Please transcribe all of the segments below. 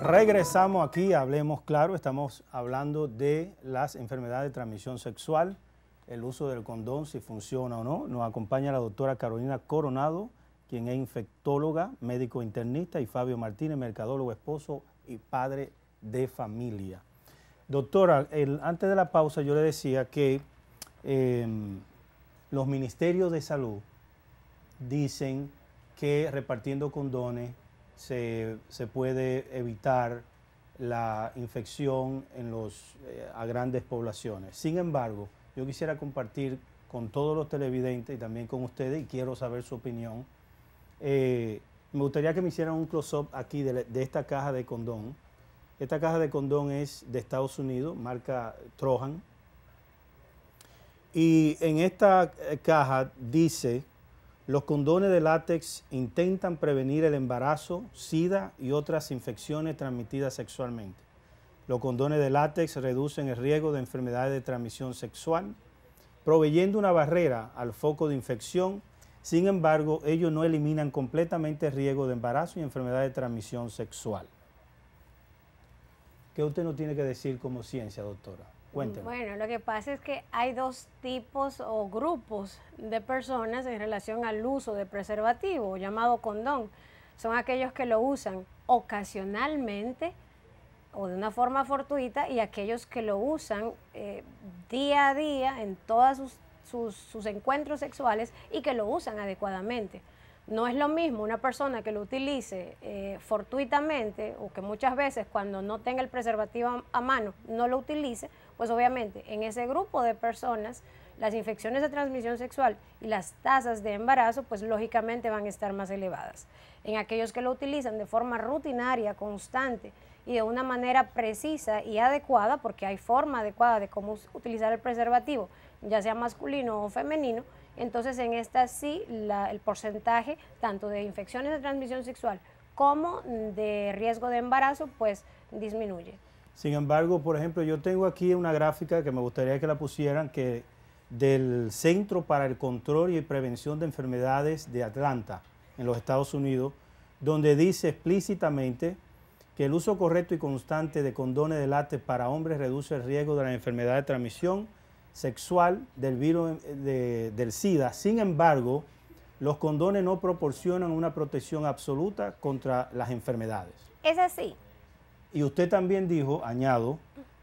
Regresamos aquí, hablemos claro, estamos hablando de las enfermedades de transmisión sexual, el uso del condón, si funciona o no. Nos acompaña la doctora Carolina Coronado, quien es infectóloga, médico internista, y Fabio Martínez, mercadólogo, esposo y padre de familia. Doctora, antes de la pausa yo le decía que em, los ministerios de salud dicen que repartiendo condones se, puede evitar la infección en los, eh, a grandes poblaciones. Sin embargo, yo quisiera compartir con todos los televidentes y también con ustedes, y quiero saber su opinión. Eh, me gustaría que me hicieran un close-up aquí de, de, esta caja de condón. Esta caja de condón es de Estados Unidos, marca Trojan. Y en esta eh, caja dice los condones de látex intentan prevenir el embarazo, sida y otras infecciones transmitidas sexualmente. Los condones de látex reducen el riesgo de enfermedades de transmisión sexual, proveyendo una barrera al foco de infección. Sin embargo, ellos no eliminan completamente el riesgo de embarazo y enfermedades de transmisión sexual. ¿Qué usted no tiene que decir como ciencia, doctora? Bueno, lo que pasa es que hay dos tipos o grupos de personas en relación al uso de preservativo, llamado condón. Son aquellos que lo usan ocasionalmente o de una forma fortuita y aquellos que lo usan eh, día a día en todos sus, sus, encuentros sexuales y que lo usan adecuadamente. No es lo mismo una persona que lo utilice eh, fortuitamente o que muchas veces cuando no tenga el preservativo a, mano no lo utilice pues obviamente en ese grupo de personas las infecciones de transmisión sexual y las tasas de embarazo, pues lógicamente van a estar más elevadas. En aquellos que lo utilizan de forma rutinaria, constante y de una manera precisa y adecuada, porque hay forma adecuada de cómo utilizar el preservativo, ya sea masculino o femenino, entonces en esta sí el porcentaje tanto de infecciones de transmisión sexual como de riesgo de embarazo, pues disminuye. Sin embargo, por ejemplo, yo tengo aquí una gráfica que me gustaría que la pusieran, que del Centro para el Control y Prevención de Enfermedades de Atlanta, en los Estados Unidos, donde dice explícitamente que el uso correcto y constante de condones de látex para hombres reduce el riesgo de la enfermedad de transmisión sexual del virus del SIDA. Sin embargo, los condones no proporcionan una protección absoluta contra las enfermedades. Es así. Y usted también dijo, añado,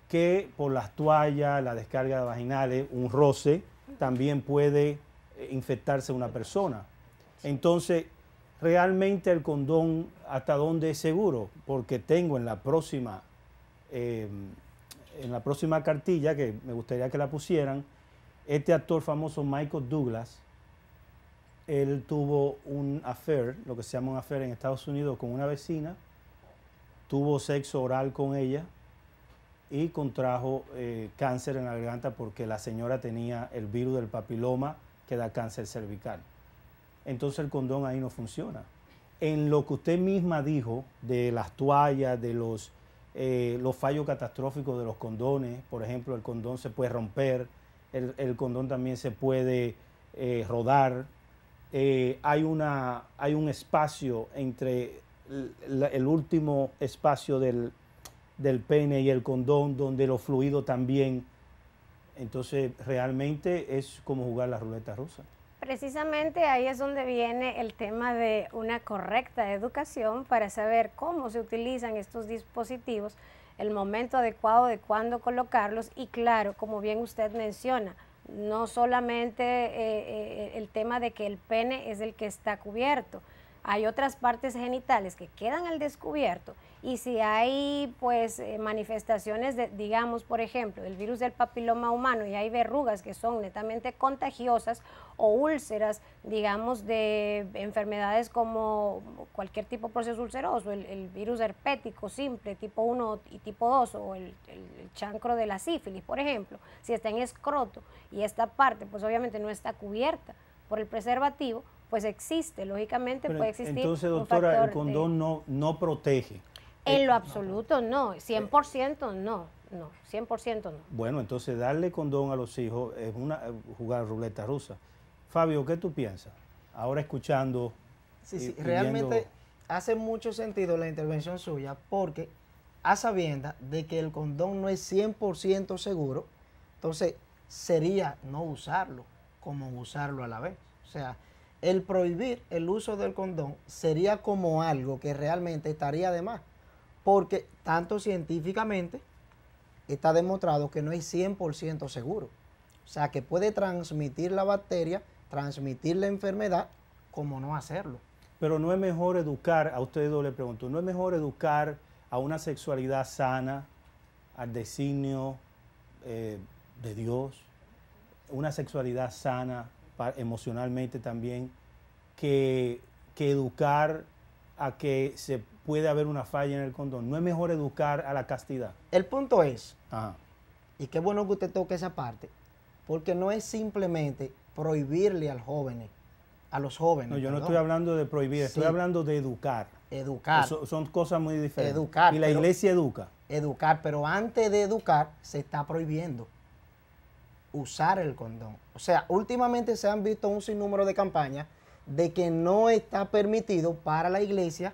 que por las toallas, la descarga de vaginales, un roce, también puede eh, infectarse una persona. Entonces, realmente el condón hasta dónde es seguro, porque tengo en la próxima, em, en la próxima cartilla, que me gustaría que la pusieran, este actor famoso Michael Douglas, él tuvo un affair, lo que se llama un affair en Estados Unidos, con una vecina tuvo sexo oral con ella y contrajo eh, cáncer en la garganta porque la señora tenía el virus del papiloma que da cáncer cervical. Entonces el condón ahí no funciona. En lo que usted misma dijo de las toallas, de los, eh, los fallos catastróficos de los condones, por ejemplo, el condón se puede romper, el, condón también se puede eh, rodar, hay, una, hay un espacio entre el, último espacio del, pene y el condón, donde lo fluido también. Entonces, realmente es como jugar la ruleta rusa. Precisamente ahí es donde viene el tema de una correcta educación para saber cómo se utilizan estos dispositivos, el momento adecuado de cuándo colocarlos y claro, como bien usted menciona, no solamente eh, eh, el tema de que el pene es el que está cubierto, hay otras partes genitales que quedan al descubierto y si hay pues eh, manifestaciones de, digamos, por ejemplo, el virus del papiloma humano y hay verrugas que son netamente contagiosas o úlceras, digamos, de enfermedades como cualquier tipo de proceso ulceroso, el, virus herpético simple, tipo 1 y tipo 2, o el, el, chancro de la sífilis, por ejemplo, si está en escroto y esta parte, pues obviamente no está cubierta por el preservativo, pues existe, lógicamente puede existir. Entonces, doctora, el condón no, no protege. En eh, lo absoluto no, 100% no, no, 100% no. Bueno, entonces darle condón a los hijos es una eh, jugar ruleta rusa. Fabio, ¿qué tú piensas? Ahora escuchando. Sí, sí, realmente hace mucho sentido la intervención suya porque a sabienda de que el condón no es 100% seguro, entonces sería no usarlo como usarlo a la vez. O sea, el prohibir el uso del condón sería como algo que realmente estaría de más, porque tanto científicamente está demostrado que no es 100% seguro. O sea, que puede transmitir la bacteria, transmitir la enfermedad, como no hacerlo. Pero no es mejor educar, a ustedes dos le pregunto, ¿no es mejor educar a una sexualidad sana, al designio eh, de Dios, una sexualidad sana, emocionalmente también, que, educar a que se puede haber una falla en el condón. No es mejor educar a la castidad. El punto es, y qué bueno que usted toque esa parte, porque no es simplemente prohibirle al joven, a los jóvenes. No, yo no estoy hablando de prohibir, estoy hablando de educar. Educar. son cosas muy diferentes. Educar. Y la iglesia educa. Educar, pero antes de educar se está prohibiendo usar el condón. O sea, últimamente se han visto un sinnúmero de campañas de que no está permitido para la iglesia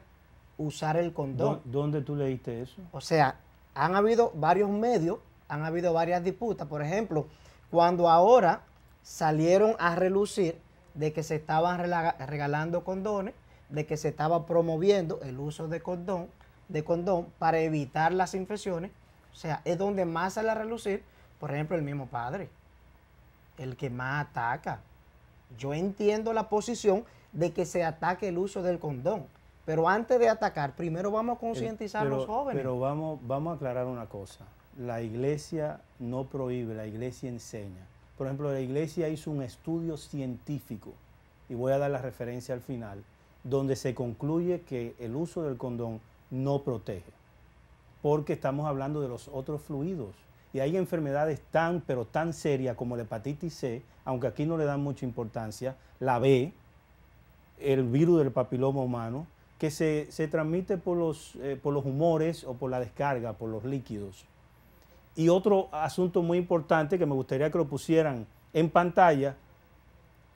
usar el condón. ¿Dónde tú leíste eso? O sea, han habido varios medios, han habido varias disputas. Por ejemplo, cuando ahora salieron a relucir de que se estaban regalando condones, de que se estaba promoviendo el uso de condón, de condón para evitar las infecciones, o sea, es donde más sale a relucir, por ejemplo, el mismo padre el que más ataca. Yo entiendo la posición de que se ataque el uso del condón, pero antes de atacar, primero vamos a concientizar a los jóvenes. Pero vamos, vamos a aclarar una cosa. La iglesia no prohíbe, la iglesia enseña. Por ejemplo, la iglesia hizo un estudio científico, y voy a dar la referencia al final, donde se concluye que el uso del condón no protege, porque estamos hablando de los otros fluidos y hay enfermedades tan, pero tan serias como la hepatitis C, aunque aquí no le dan mucha importancia, la B, el virus del papiloma humano, que se, transmite por los, eh, por los humores o por la descarga, por los líquidos. Y otro asunto muy importante que me gustaría que lo pusieran en pantalla,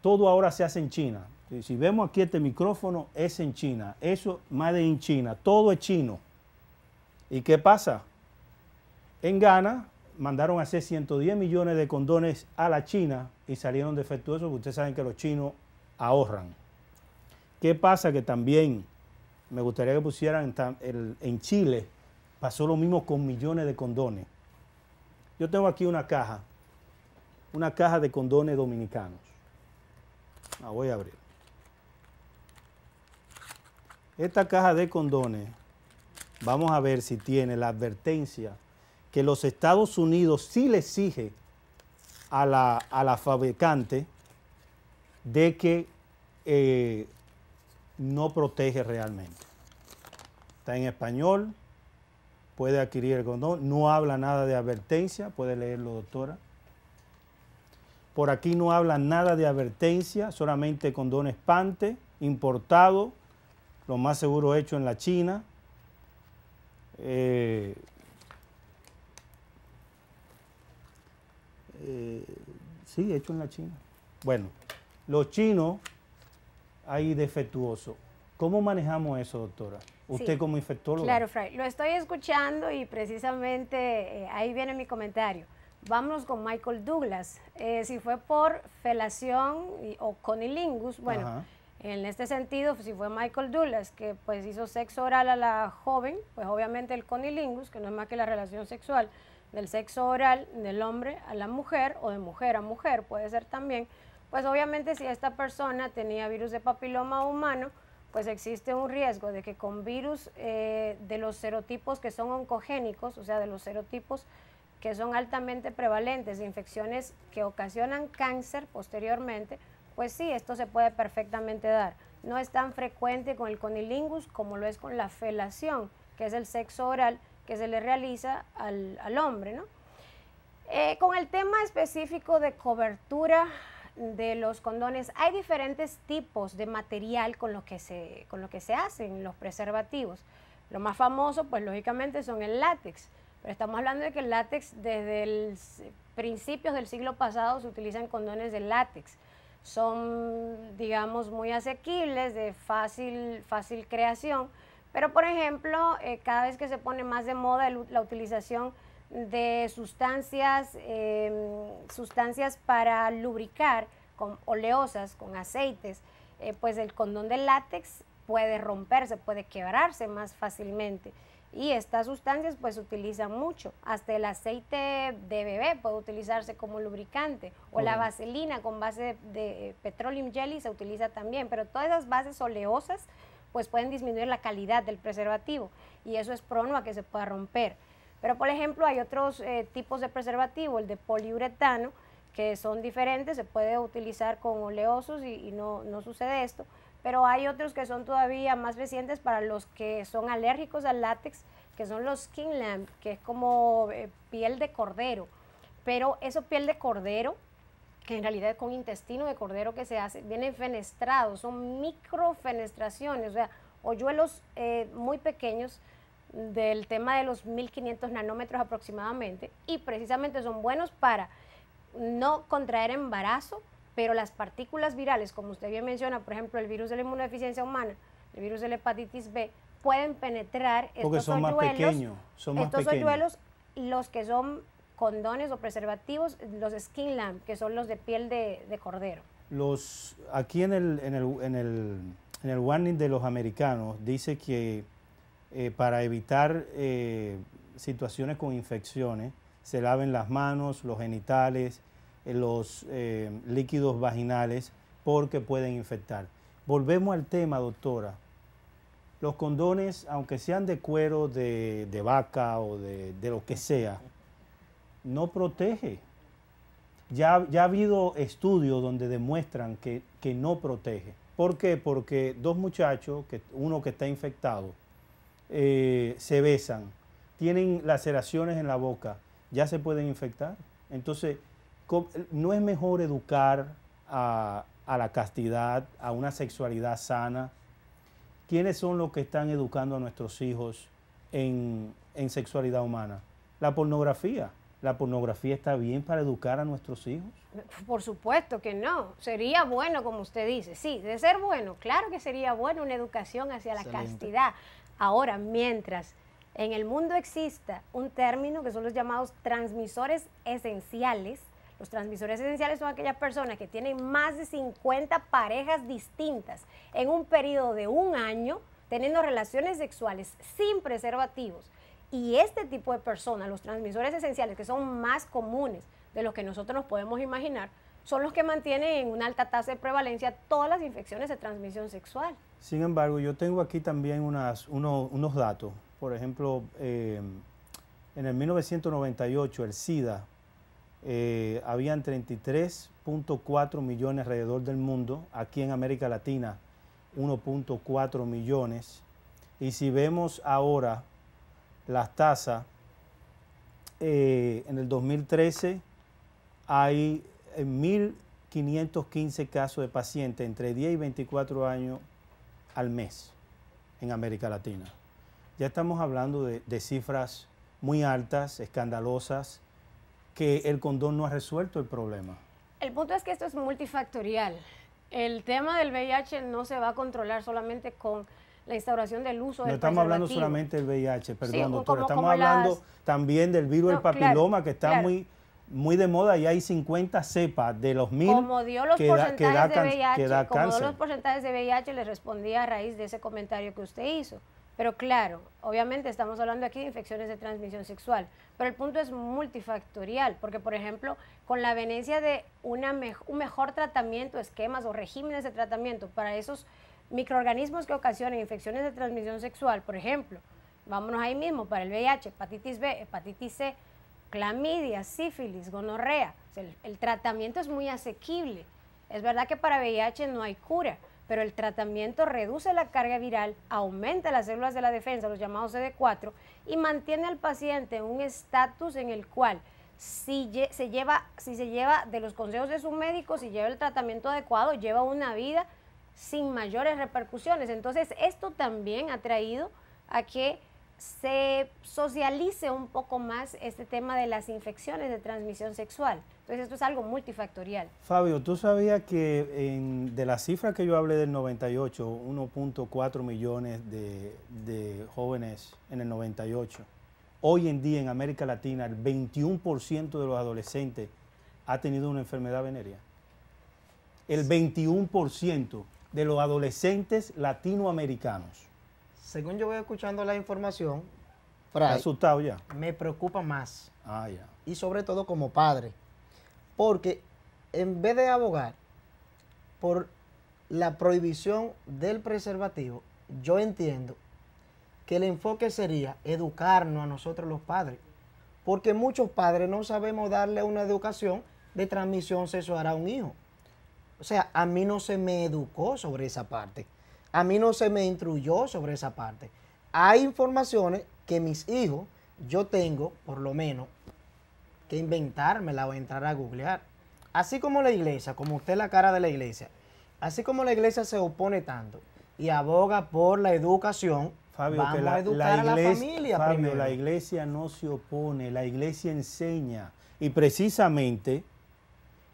todo ahora se hace en China. Si vemos aquí este micrófono, es en China. Eso, made en China. Todo es chino. ¿Y qué pasa? En Ghana mandaron a hacer 110 millones de condones a la China y salieron defectuosos, ustedes saben que los chinos ahorran. ¿Qué pasa? Que también me gustaría que pusieran en Chile, pasó lo mismo con millones de condones. Yo tengo aquí una caja, una caja de condones dominicanos. La voy a abrir. Esta caja de condones, vamos a ver si tiene la advertencia que los Estados Unidos sí le exige a la, fabricante de que eh, no protege realmente. Está en español, puede adquirir el condón, no habla nada de advertencia, puede leerlo doctora. Por aquí no habla nada de advertencia, solamente condón espante, importado, lo más seguro hecho en la China. Eh, eh, sí, hecho en la China. Bueno, los chinos hay defectuoso ¿Cómo manejamos eso, doctora? Usted como infectólogo. Claro, Fray, lo estoy escuchando y precisamente eh, ahí viene mi comentario. Vámonos con Michael Douglas. Eh, si fue por felación o conilingus, bueno, en este sentido, si fue Michael Douglas que pues hizo sexo oral a la joven, pues obviamente el conilingus, que no es más que la relación sexual, del sexo oral del hombre a la mujer o de mujer a mujer, puede ser también, pues obviamente si esta persona tenía virus de papiloma humano, pues existe un riesgo de que con virus eh, de los serotipos que son oncogénicos, o sea, de los serotipos que son altamente prevalentes infecciones que ocasionan cáncer posteriormente, pues sí, esto se puede perfectamente dar. No es tan frecuente con el conilingus como lo es con la felación, que es el sexo oral, que se le realiza al, hombre. ¿no? Eh, con el tema específico de cobertura de los condones, hay diferentes tipos de material con los que se, lo que se hacen los preservativos. Lo más famoso, pues lógicamente, son el látex. Pero estamos hablando de que el látex desde el, principios del siglo pasado se utilizan condones de látex. Son, digamos, muy asequibles, de fácil, fácil creación pero, por ejemplo, eh, cada vez que se pone más de moda la utilización de sustancias, em, sustancias para lubricar, con oleosas, con aceites, eh, pues el condón de látex puede romperse, puede quebrarse más fácilmente. Y estas sustancias pues se utilizan mucho. Hasta el aceite de bebé puede utilizarse como lubricante. O la vaselina con base de, de eh, petroleum jelly se utiliza también. Pero todas esas bases oleosas pues pueden disminuir la calidad del preservativo y eso es prono a que se pueda romper. Pero por ejemplo hay otros eh, tipos de preservativo, el de poliuretano, que son diferentes, se puede utilizar con oleosos y, no, sucede esto, pero hay otros que son todavía más recientes para los que son alérgicos al látex, que son los skin lamp, que es como eh, piel de cordero. Pero eso piel de cordero que en realidad con intestino de cordero que se hace, vienen fenestrados, son microfenestraciones, o sea, hoyuelos eh, muy pequeños del tema de los 1500 nanómetros aproximadamente, y precisamente son buenos para no contraer embarazo, pero las partículas virales, como usted bien menciona, por ejemplo, el virus de la inmunodeficiencia humana, el virus de la hepatitis B, pueden penetrar Porque estos son hoyuelos, más son más estos hoyuelos, los que son condones o preservativos, los skin que son los de piel de, cordero. Los, aquí en el, en, el, en, el, warning de los americanos dice que eh, para evitar eh, situaciones con infecciones, se laven las manos, los genitales, eh, los líquidos vaginales, porque pueden infectar. Volvemos al tema, doctora. Los condones, aunque sean de cuero, de, vaca o de, de, lo que sea, no protege. Ya, ya ha habido estudios donde demuestran que, no protege. ¿Por qué? Porque dos muchachos, que, uno que está infectado, eh, se besan, tienen laceraciones en la boca, ya se pueden infectar. Entonces, ¿no es mejor educar a, la castidad, a una sexualidad sana? ¿Quiénes son los que están educando a nuestros hijos en, en sexualidad humana? La pornografía. ¿La pornografía está bien para educar a nuestros hijos? Por supuesto que no. Sería bueno, como usted dice. Sí, de ser bueno, claro que sería bueno una educación hacia la castidad. Ahora, mientras en el mundo exista un término que son los llamados transmisores esenciales, los transmisores esenciales son aquellas personas que tienen más de 50 parejas distintas en un periodo de un año teniendo relaciones sexuales sin preservativos y este tipo de personas, los transmisores esenciales, que son más comunes de los que nosotros nos podemos imaginar, son los que mantienen en una alta tasa de prevalencia todas las infecciones de transmisión sexual. Sin embargo, yo tengo aquí también unos datos. Por ejemplo, eh, en el 1998, el SIDA, eh, habían 33.4 millones alrededor del mundo, aquí en América Latina 1.4 millones. Y si vemos ahora las tasas, eh, en el 2013 hay 1.515 eh, casos de pacientes entre 10 y 24 años al mes en América Latina. Ya estamos hablando de cifras muy altas, escandalosas, que el condón no ha resuelto el problema. El punto es que esto es multifactorial. El tema del VIH no se va a controlar solamente con la instauración del uso no estamos hablando solamente del VIH, perdón, estamos hablando también del virus del papiloma que está muy muy de moda y hay 50 cepas de los mil como los que, porcentajes de VIH, como dio los porcentajes de VIH, le respondí a raíz de ese comentario que usted hizo. Pero claro, obviamente estamos hablando aquí de infecciones de transmisión sexual, pero el punto es multifactorial, porque por ejemplo, con la venencia de una un mejor tratamiento, esquemas o regímenes de tratamiento para esos microorganismos que ocasionan infecciones de transmisión sexual, por ejemplo, vámonos ahí mismo para el VIH, hepatitis B, hepatitis C, clamidia, sífilis, gonorrea. El, tratamiento es muy asequible. Es verdad que para VIH no hay cura, pero el tratamiento reduce la carga viral, aumenta las células de la defensa, los llamados CD4, y mantiene al paciente en un estatus en el cual si se, lleva, si se lleva de los consejos de su médico, si lleva el tratamiento adecuado, lleva una vida sin mayores repercusiones. Entonces, esto también ha traído a que se socialice un poco más este tema de las infecciones de transmisión sexual. Entonces, esto es algo multifactorial. Fabio, ¿tú sabías que de la cifra que yo hablé del 98, 1.4 millones de, jóvenes en el 98, hoy en día en América Latina el 21% de los adolescentes ha tenido una enfermedad venérea? El 21% de los adolescentes latinoamericanos. Según yo voy escuchando la información, ya? Me preocupa más. Ah, y sobre todo como padre. Porque en vez de abogar por la prohibición del preservativo, yo entiendo que el enfoque sería educarnos a nosotros los padres. Porque muchos padres no sabemos darle una educación de transmisión sexual a un hijo. O sea, a mí no se me educó sobre esa parte. A mí no se me instruyó sobre esa parte. Hay informaciones que mis hijos, yo tengo, por lo menos, que inventármela o entrar a googlear. Así como la iglesia, como usted la cara de la iglesia, así como la iglesia se opone tanto y aboga por la educación, Fabio, vamos a educar a la familia la iglesia no se opone, la iglesia enseña. Y precisamente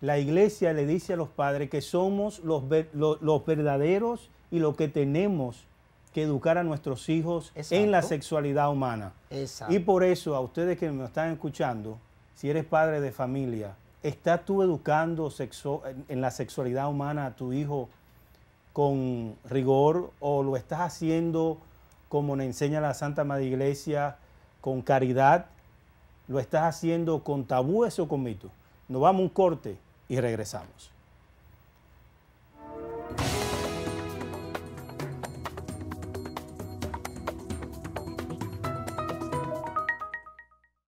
la iglesia le dice a los padres que somos los, verdaderos y lo que tenemos que educar a nuestros hijos en la sexualidad humana. Y por eso a ustedes que me están escuchando, si eres padre de familia, ¿estás tú educando en la sexualidad humana a tu hijo con rigor o lo estás haciendo como le enseña la Santa Madre Iglesia, con caridad? ¿Lo estás haciendo con tabúes o con mitos? Nos vamos un corte y regresamos.